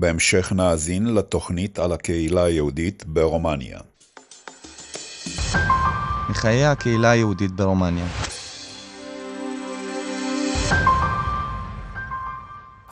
בהמשך נאזין לתוכנית על הקהילה היהודית ברומניה. מחיי הקהילה היהודית ברומניה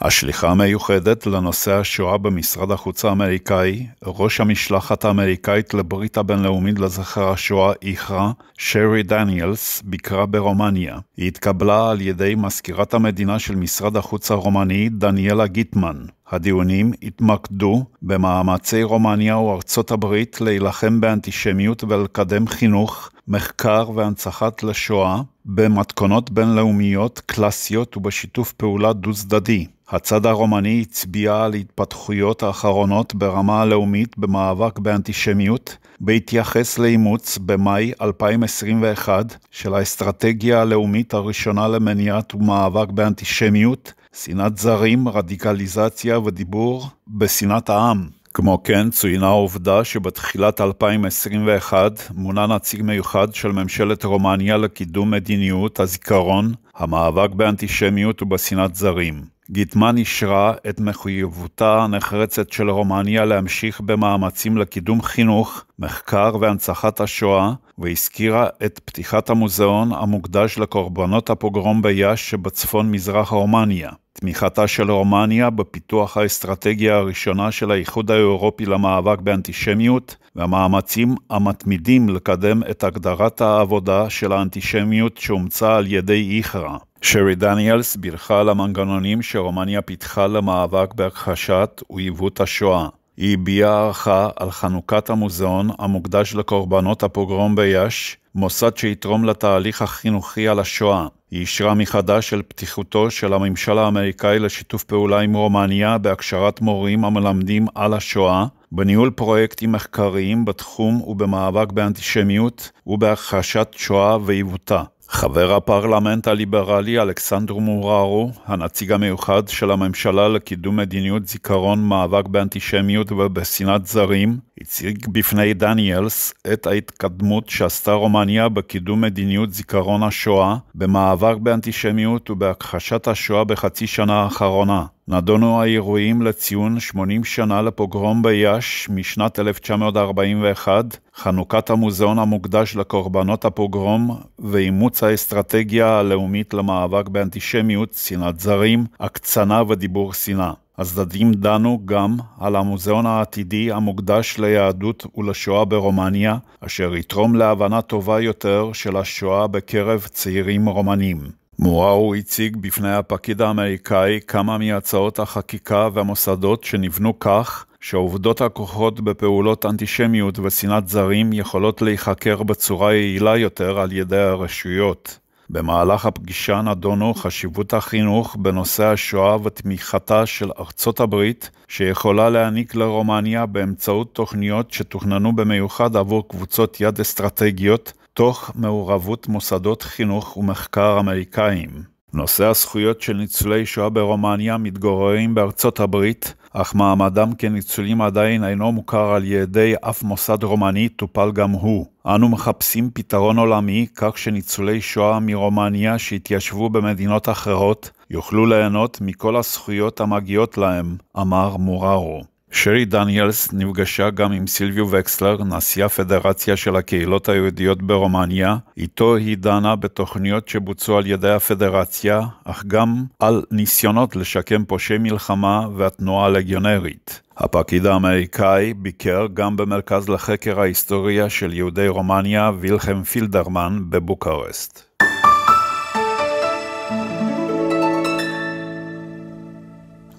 השליחה המיוחדת לנושא השואה במשרד החוץ האמריקאי, ראש המשלחת האמריקאית לברית הבינלאומית לזכר השואה איכרה, שרי דניאלס, ביקרה ברומניה. היא התקבלה על ידי מזכירת המדינה של משרד החוץ הרומני, דניאלה גיטמן. הדיונים התמקדו במאמצי רומניה וארצות הברית להילחם באנטישמיות ולקדם חינוך, מחקר והנצחת לשואה במתכונות בינלאומיות קלאסיות ובשיתוף פעולה דו-צדדי. הצד הרומני הצביע על התפתחויות האחרונות ברמה הלאומית במאבק באנטישמיות, בהתייחס לאימוץ במאי 2021 של האסטרטגיה הלאומית הראשונה למניעת ומאבק באנטישמיות, שנאת זרים, רדיקליזציה ודיבור בשנאת העם. כמו כן, צוינה העובדה שבתחילת 2021 מונה נציג מיוחד של ממשלת רומניה לקידום מדיניות הזיכרון, המאבק באנטישמיות ובשנאת זרים. גיטמן אישרה את מחויבותה הנחרצת של רומניה להמשיך במאמצים לקידום חינוך, מחקר והנצחת השואה, והזכירה את פתיחת המוזיאון המוקדש לקורבנות הפוגרום ביאש שבצפון מזרח רומניה. תמיכתה של רומניה בפיתוח האסטרטגיה הראשונה של האיחוד האירופי למאבק באנטישמיות, והמאמצים המתמידים לקדם את הגדרת העבודה של האנטישמיות שאומצה על ידי איכרה. שרי דניאלס בירכה על המנגנונים שרומניה פיתחה למאבק בהכחשת ועיוות השואה. היא הביעה הערכה על חנוכת המוזיאון המוקדש לקורבנות הפוגרום ביאש, מוסד שיתרום לתהליך החינוכי על השואה. היא אישרה מחדש על פתיחותו של הממשל האמריקאי לשיתוף פעולה עם רומניה בהכשרת מורים המלמדים על השואה, בניהול פרויקטים מחקריים בתחום ובמאבק באנטישמיות ובהכחשת שואה ועיוותה. חבר הפרלמנט הליברלי אלכסנדר מוררו, הנציג המיוחד של הממשלה לקידום מדיניות זיכרון מאבק באנטישמיות ובשנאת זרים, הציג בפני דניאלס את ההתקדמות שעשתה רומניה בקידום מדיניות זיכרון השואה, במאבק באנטישמיות ובהכחשת השואה בחצי שנה האחרונה. נדונו האירועים לציון 80 שנה לפוגרום ביאש משנת 1941, חנוכת המוזיאון המוקדש לקורבנות הפוגרום ואימוץ האסטרטגיה הלאומית למאבק באנטישמיות, שנאת זרים, הקצנה ודיבור שנאה. הצדדים דנו גם על המוזיאון העתידי המוקדש ליהדות ולשואה ברומניה, אשר יתרום להבנה טובה יותר של השואה בקרב צעירים רומנים. מוראו הציג בפני הפקיד האמריקאי כמה מהצעות החקיקה והמוסדות שנבנו כך שעובדות הכוחות בפעולות אנטישמיות ושנאת זרים יכולות להיחקר בצורה יעילה יותר על ידי הרשויות. במהלך הפגישה נדונו חשיבות החינוך בנושא השואה ותמיכתה של ארצות הברית, שיכולה להעניק לרומניה באמצעות תוכניות שתוכננו במיוחד עבור קבוצות יד אסטרטגיות, תוך מעורבות מוסדות חינוך ומחקר אמריקאים. נושא הזכויות של ניצולי שואה ברומניה מתגוררים בארצות הברית, אך מעמדם כניצולים עדיין אינו מוכר על ידי אף מוסד רומני, טופל גם הוא. אנו מחפשים פתרון עולמי, כך שניצולי שואה מרומניה שהתיישבו במדינות אחרות, יוכלו ליהנות מכל הזכויות המגיעות להם, אמר מוררו. שרי דניאלס נפגשה גם עם סילביו וקסלר, נשיא הפדרציה של הקהילות היהודיות ברומניה, איתו היא דנה בתוכניות שבוצעו על ידי הפדרציה, אך גם על ניסיונות לשקם פושעי מלחמה והתנועה הלגיונרית. הפקיד האמריקאי ביקר גם במרכז לחקר ההיסטוריה של יהודי רומניה, וילחם פילדרמן, בבוקרשט.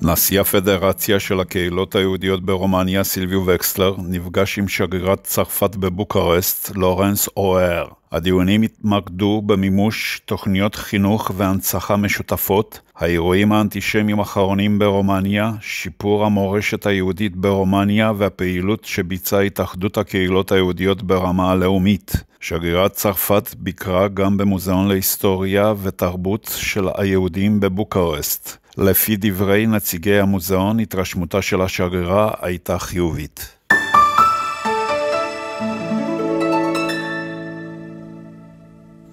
נשיא הפדרציה של הקהילות היהודיות ברומניה, סילביו וקסלר, נפגש עם שגרירת צרפת בבוקרסט, לורנס אוהר. הדיונים התמקדו במימוש תוכניות חינוך והנצחה משותפות, האירועים האנטישמיים האחרונים ברומניה, שיפור המורשת היהודית ברומניה והפעילות שביצעה התאחדות הקהילות היהודיות ברמה הלאומית. שגרירת צרפת ביקרה גם במוזיאון להיסטוריה ותרבות של היהודים בבוקרסט. לפי דברי נציגי המוזיאון, התרשמותה של השגרירה הייתה חיובית.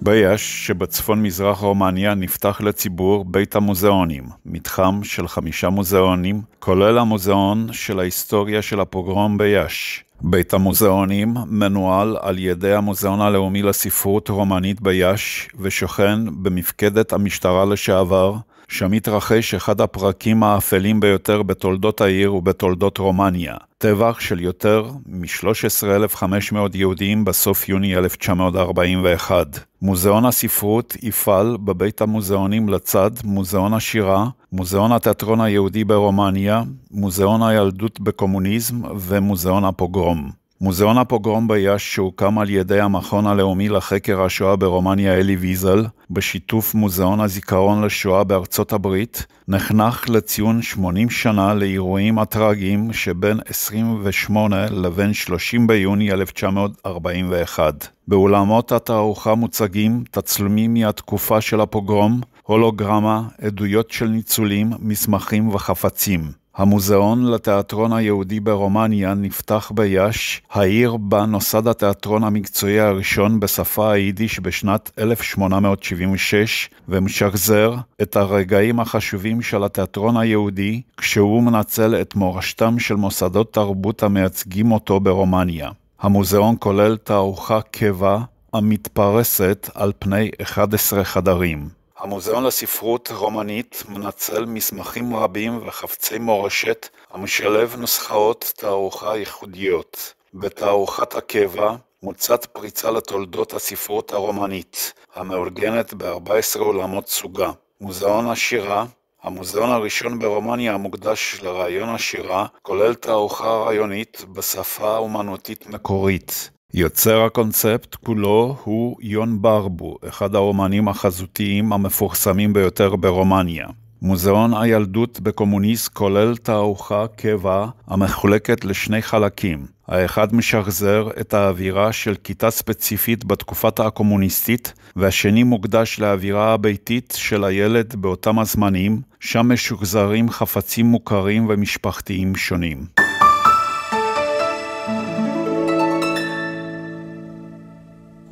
ביש שבצפון מזרח רומניה נפתח לציבור בית המוזיאונים, מתחם של חמישה מוזיאונים, כולל המוזיאון של ההיסטוריה של הפוגרום ביש. בית המוזיאונים מנוהל על ידי המוזיאון הלאומי לספרות רומנית ביש ושוכן במפקדת המשטרה לשעבר שם התרחש אחד הפרקים האפלים ביותר בתולדות העיר ובתולדות רומניה, טבח של יותר מ-13,500 יהודים בסוף יוני 1941. מוזיאון הספרות יפעל בבית המוזיאונים לצד מוזיאון השירה, מוזיאון התיאטרון היהודי ברומניה, מוזיאון הילדות בקומוניזם ומוזיאון הפוגרום. מוזיאון הפוגרום ביאש שהוקם על ידי המכון הלאומי לחקר השואה ברומניה אלי ויזל, בשיתוף מוזיאון הזיכרון לשואה בארצות הברית, נחנך לציון 80 שנה לאירועים הטרגיים שבין 28 לבין 30 ביוני 1941. באולמות התערוכה מוצגים תצלומים מהתקופה של הפוגרום, הולוגרמה, עדויות של ניצולים, מסמכים וחפצים. המוזיאון לתיאטרון היהודי ברומניה נפתח ביאש, העיר בה נוסד התיאטרון המקצועי הראשון בשפה היידיש בשנת 1876, ומשחזר את הרגעים החשובים של התיאטרון היהודי, כשהוא מנצל את מורשתם של מוסדות תרבות המייצגים אותו ברומניה. המוזיאון כולל תערוכה קבע המתפרסת על פני 11 חדרים. המוזיאון לספרות רומנית מנצל מסמכים רבים וחפצי מורשת המשלב נוסחאות תערוכה ייחודיות. בתערוכת הקבע מוצעת פריצה לתולדות הספרות הרומנית, המאורגנת ב-14 עולמות סוגה. מוזיאון השירה, המוזיאון הראשון ברומניה המוקדש לרעיון השירה, כולל תערוכה רעיונית בשפה אומנותית מקורית. יוצר הקונספט כולו הוא יון ברבו, אחד האומנים החזותיים המפורסמים ביותר ברומניה. מוזיאון הילדות בקומוניסט כולל תערוכה קבע המחולקת לשני חלקים. האחד משחזר את האווירה של כיתה ספציפית בתקופת הקומוניסטית, והשני מוקדש לאווירה הביתית של הילד באותם הזמנים, שם משוחזרים חפצים מוכרים ומשפחתיים שונים.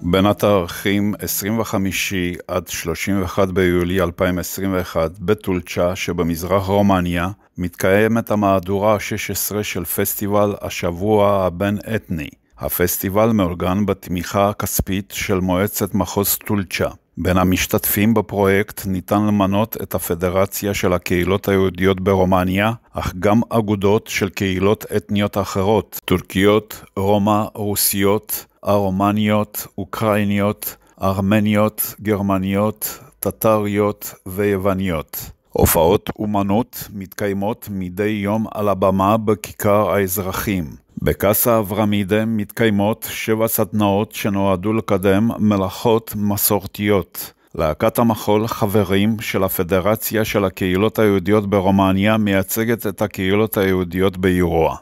בין התאריכים 25 עד 31 ביולי 2021 בטולצ'ה שבמזרח רומניה מתקיימת המהדורה ה-16 של פסטיבל השבוע הבין-אתני. הפסטיבל מאורגן בתמיכה הכספית של מועצת מחוז טולצ'ה. בין המשתתפים בפרויקט ניתן למנות את הפדרציה של הקהילות היהודיות ברומניה, אך גם אגודות של קהילות אתניות אחרות, טורקיות, רומא, רוסיות, הרומניות, אוקראיניות, ארמניות, גרמניות, טטריות ויווניות. הופעות אומנות מתקיימות מדי יום על הבמה בכיכר האזרחים. בקאסה אברמידה מתקיימות שבע סדנאות שנועדו לקדם מלאכות מסורתיות. להקת המחול חברים של הפדרציה של הקהילות היהודיות ברומניה מייצגת את הקהילות היהודיות באירוע.